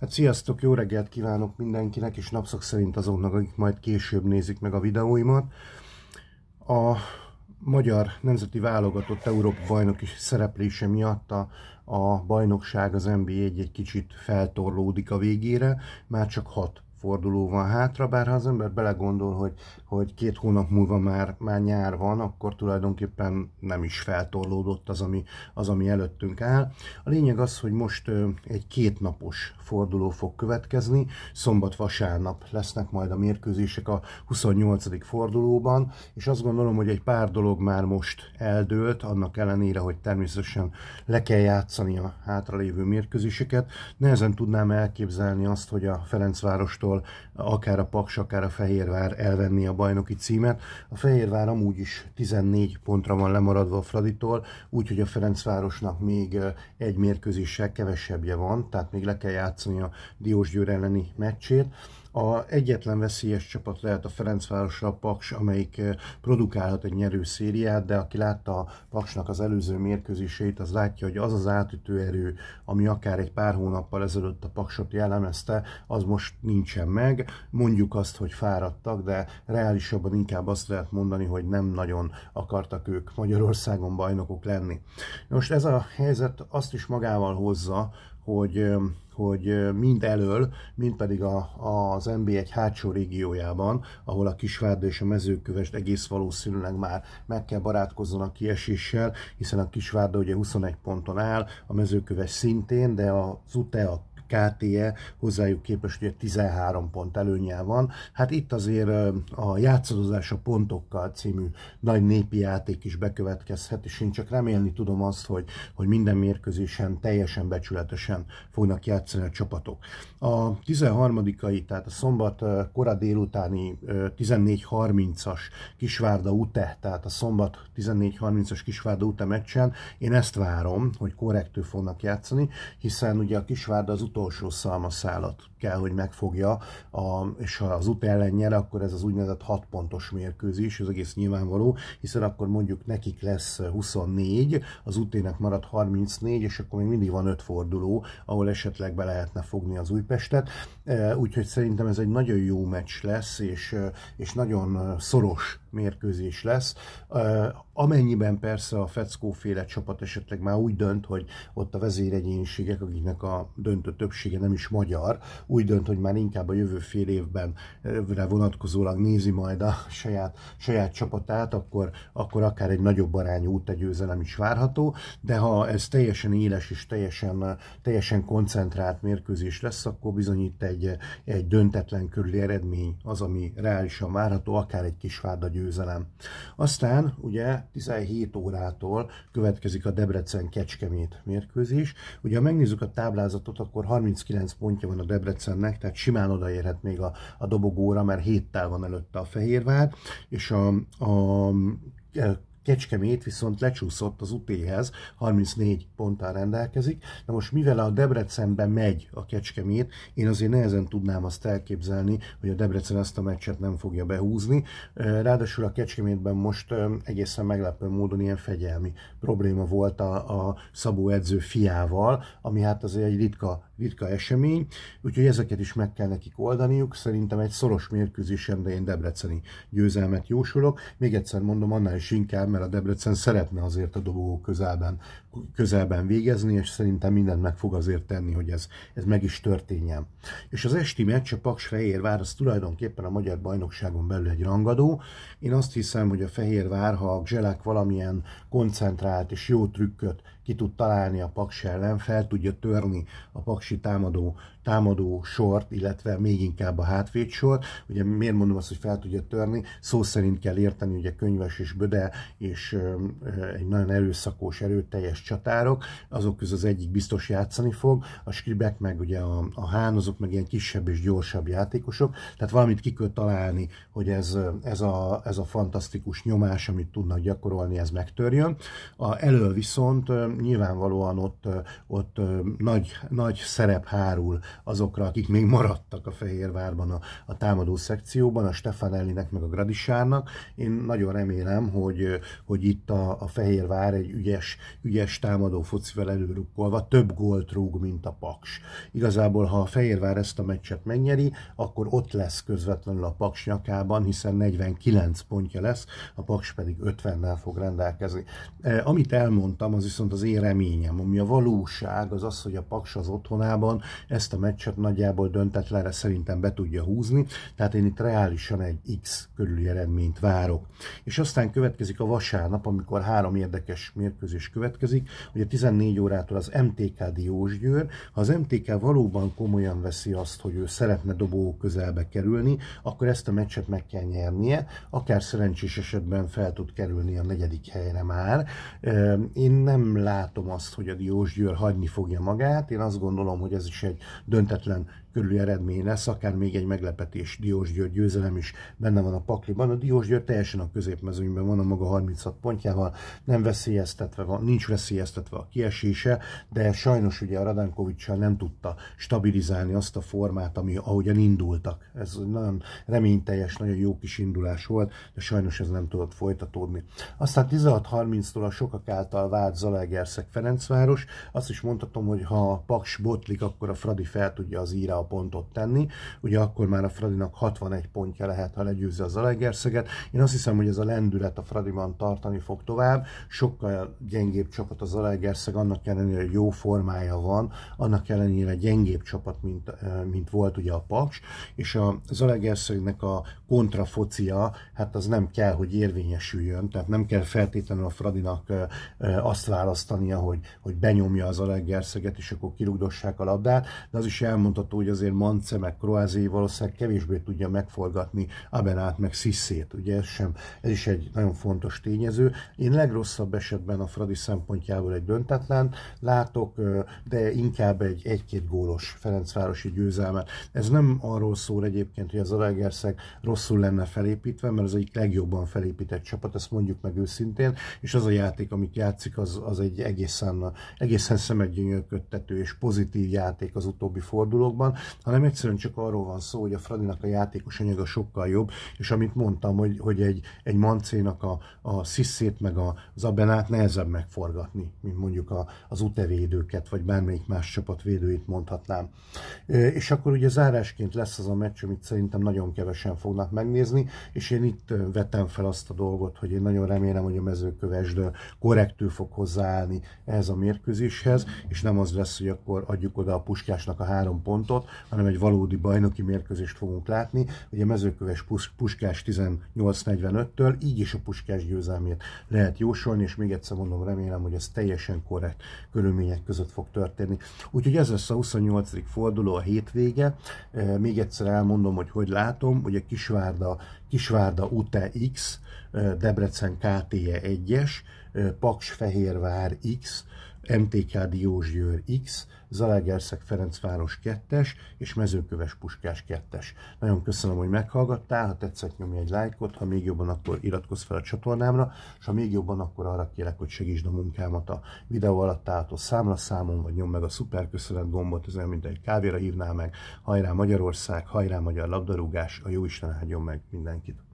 Hát sziasztok, jó reggelt kívánok mindenkinek, és napszak szerint azoknak, akik majd később nézik meg a videóimat. A magyar nemzeti válogatott Európa bajnoki szereplése miatt a, a bajnokság, az NBA egy, egy kicsit feltorlódik a végére, már csak hat forduló van hátra, bár ha az ember belegondol, hogy, hogy két hónap múlva már, már nyár van, akkor tulajdonképpen nem is feltorlódott az ami, az, ami előttünk áll. A lényeg az, hogy most egy kétnapos forduló fog következni, szombat-vasárnap lesznek majd a mérkőzések a 28. fordulóban, és azt gondolom, hogy egy pár dolog már most eldőlt, annak ellenére, hogy természetesen le kell játszani a hátralévő mérkőzéseket. Nehezen tudnám elképzelni azt, hogy a Ferencvárostól Budapesttől, akár a Paks, akár a Fehérvár elvenni a bajnoki címet. A Fehérvár amúgy is 14 pontra van lemaradva a Fraditól, úgyhogy a Ferencvárosnak még egy mérkőzéssel kevesebbje van, tehát még le kell játszani a Diósgyőr elleni meccsét a egyetlen veszélyes csapat lehet a Ferencváros a Paks, amelyik eh, produkálhat egy nyerő szériát, de aki látta a Paksnak az előző mérkőzését, az látja, hogy az az átütő erő, ami akár egy pár hónappal ezelőtt a Paksot jellemezte, az most nincsen meg. Mondjuk azt, hogy fáradtak, de reálisabban inkább azt lehet mondani, hogy nem nagyon akartak ők Magyarországon bajnokok lenni. Most ez a helyzet azt is magával hozza, hogy, hogy mind elől, mind pedig a, az NB egy hátsó régiójában, ahol a Kisvárda és a mezőkövest egész valószínűleg már meg kell a kieséssel, hiszen a Kisvárda ugye 21 ponton áll, a mezőköves szintén, de az UTE a KTE hozzájuk képest ugye 13 pont előnyel van. Hát itt azért a játszadozás a pontokkal című nagy népi játék is bekövetkezhet, és én csak remélni tudom azt, hogy, hogy minden mérkőzésen teljesen becsületesen fognak játszani a csapatok. A 13 tehát a szombat kora délutáni 14.30-as Kisvárda UTE, tehát a szombat 14.30-as Kisvárda UTE meccsen, én ezt várom, hogy korrektő fognak játszani, hiszen ugye a Kisvárda az utolsó utolsó szalmaszálat kell, hogy megfogja, a, és ha az út ellen nyer, akkor ez az úgynevezett 6 pontos mérkőzés, ez egész nyilvánvaló, hiszen akkor mondjuk nekik lesz 24, az útének marad 34, és akkor még mindig van 5 forduló, ahol esetleg be lehetne fogni az Újpestet, e, úgyhogy szerintem ez egy nagyon jó meccs lesz, és, és nagyon szoros mérkőzés lesz. Amennyiben persze a féle csapat esetleg már úgy dönt, hogy ott a vezéregyéniségek, akiknek a döntő többsége nem is magyar, úgy dönt, hogy már inkább a jövő fél évben vonatkozólag nézi majd a saját, saját csapatát, akkor, akkor akár egy nagyobb arányú győzelem is várható, de ha ez teljesen éles és teljesen, teljesen koncentrált mérkőzés lesz, akkor bizony itt egy, egy döntetlen körüli eredmény az, ami reálisan várható, akár egy kis győzelem győzelem. Aztán ugye 17 órától következik a Debrecen-Kecskemét mérkőzés. Ugye ha megnézzük a táblázatot, akkor 39 pontja van a Debrecennek, tehát simán odaérhet még a, a dobogóra, mert héttel van előtte a Fehérvár, és a, a Kecskemét viszont lecsúszott az UT-hez, 34 ponttal rendelkezik. Na most mivel a Debrecenbe megy a Kecskemét, én azért nehezen tudnám azt elképzelni, hogy a Debrecen ezt a meccset nem fogja behúzni. Ráadásul a Kecskemétben most egészen meglepő módon ilyen fegyelmi probléma volt a, a Szabó edző fiával, ami hát azért egy ritka ritka esemény, úgyhogy ezeket is meg kell nekik oldaniuk. Szerintem egy szoros mérkőzésen, de én debreceni győzelmet jósolok. Még egyszer mondom, annál is inkább, mert a Debrecen szeretne azért a dobogó közelben, közelben végezni, és szerintem mindent meg fog azért tenni, hogy ez, ez meg is történjen. És az esti meccs a Paks Fehérvár, az tulajdonképpen a magyar bajnokságon belül egy rangadó. Én azt hiszem, hogy a Fehérvár, ha a Zselák valamilyen koncentrált és jó trükköt ki tud találni a Paks ellen, fel tudja törni a Paksi támadó támadó sort, illetve még inkább a hátvéd sort. Ugye miért mondom azt, hogy fel tudja törni? Szó szerint kell érteni, ugye könyves és böde, és egy nagyon erőszakos, erőteljes csatárok, azok közül az egyik biztos játszani fog, a skribek, meg ugye a, a hán, azok meg ilyen kisebb és gyorsabb játékosok, tehát valamit ki kell találni, hogy ez, ez, a, ez a fantasztikus nyomás, amit tudnak gyakorolni, ez megtörjön. A elől viszont nyilvánvalóan ott, ott nagy, nagy szerep hárul azokra, akik még maradtak a Fehérvárban a, a támadó szekcióban, a Stefanellinek meg a Gradisárnak. Én nagyon remélem, hogy, hogy itt a, a Fehérvár egy ügyes, ügyes támadó focivel előrukkolva több gólt rúg, mint a Paks. Igazából, ha a Fehérvár ezt a meccset megnyeri, akkor ott lesz közvetlenül a Paks nyakában, hiszen 49 pontja lesz, a Paks pedig 50-nel fog rendelkezni. Eh, amit elmondtam, az viszont az én reményem, ami a valóság, az az, hogy a Paks az otthonában ezt a meccset nagyjából döntetlenre szerintem be tudja húzni, tehát én itt reálisan egy X körüli eredményt várok. És aztán következik a vasárnap, amikor három érdekes mérkőzés következik, ugye 14 órától az MTK Diósgyőr, ha az MTK valóban komolyan veszi azt, hogy ő szeretne dobó közelbe kerülni, akkor ezt a meccset meg kell nyernie, akár szerencsés esetben fel tud kerülni a negyedik helyre már. Én nem látom azt, hogy a Diósgyőr hagyni fogja magát, én azt gondolom, hogy ez is egy Löntetlen körüli eredmény lesz, akár még egy meglepetés Diós György győzelem is benne van a pakliban. A Diós György teljesen a középmezőnyben van a maga 36 pontjával, nem veszélyeztetve van, nincs veszélyeztetve a kiesése, de sajnos ugye a radankovics nem tudta stabilizálni azt a formát, ami ahogyan indultak. Ez nagyon reményteljes, nagyon jó kis indulás volt, de sajnos ez nem tudott folytatódni. Aztán 16.30-tól a sokak által vált Zalaegerszeg Ferencváros. Azt is mondhatom, hogy ha Paks botlik, akkor a Fradi fel tudja az íra a pontot tenni. Ugye akkor már a Fradinak 61 pontja lehet, ha legyőzi az Alegerszeget. Én azt hiszem, hogy ez a lendület a Fradiban tartani fog tovább. Sokkal gyengébb csapat az Alegerszeg, annak ellenére jó formája van, annak ellenére gyengébb csapat, mint, mint volt ugye a Paks, és a Zalegerszegnek a kontrafocia, hát az nem kell, hogy érvényesüljön, tehát nem kell feltétlenül a Fradinak azt választania, hogy, hogy benyomja az Zalegerszeget, és akkor kirugdossák a labdát, de az is elmondható, hogy hogy azért Mance meg Kroázé valószínűleg kevésbé tudja megforgatni Abenát meg Sziszét, ugye ez, sem, ez is egy nagyon fontos tényező. Én legrosszabb esetben a Fradi szempontjából egy döntetlen látok, de inkább egy egy-két gólos Ferencvárosi győzelmet. Ez nem arról szól egyébként, hogy az Alegerszeg rosszul lenne felépítve, mert az egyik legjobban felépített csapat, ezt mondjuk meg őszintén, és az a játék, amit játszik, az, az egy egészen, egészen szemedgyönyörködtető és pozitív játék az utóbbi fordulókban, hanem egyszerűen csak arról van szó, hogy a Fradinak a játékos anyaga sokkal jobb, és amit mondtam, hogy, hogy egy, egy mancénak a, a sziszét meg a zabenát nehezebb megforgatni, mint mondjuk a, az utevédőket, vagy bármelyik más csapat védőit mondhatnám. És akkor ugye zárásként lesz az a meccs, amit szerintem nagyon kevesen fognak megnézni, és én itt vetem fel azt a dolgot, hogy én nagyon remélem, hogy a mezőkövesd korrektül fog hozzáállni ehhez a mérkőzéshez, és nem az lesz, hogy akkor adjuk oda a puskásnak a három pontot, hanem egy valódi bajnoki mérkőzést fogunk látni. Ugye mezőköves Puskás 1845 től így is a Puskás győzelmét lehet jósolni, és még egyszer mondom, remélem, hogy ez teljesen korrekt körülmények között fog történni. Úgyhogy ez lesz a 28. forduló a hétvége. E, még egyszer elmondom, hogy hogy látom, hogy a Kisvárda, Kisvárda UTX, e, Debrecen KTE 1-es, e, Paks Fehérvár X, MTK Diósgyőr X, Zalaegerszeg Ferencváros 2-es és Mezőköves Puskás 2-es. Nagyon köszönöm, hogy meghallgattál, ha tetszett nyomj egy lájkot, ha még jobban, akkor iratkozz fel a csatornámra, és ha még jobban, akkor arra kérek, hogy segítsd a munkámat a videó alatt számla számlaszámon, vagy nyomd meg a szuper köszönet gombot, ez olyan, mint egy kávéra hívnál meg. Hajrá Magyarország, hajrá magyar labdarúgás, a jó Isten áldjon meg mindenkit!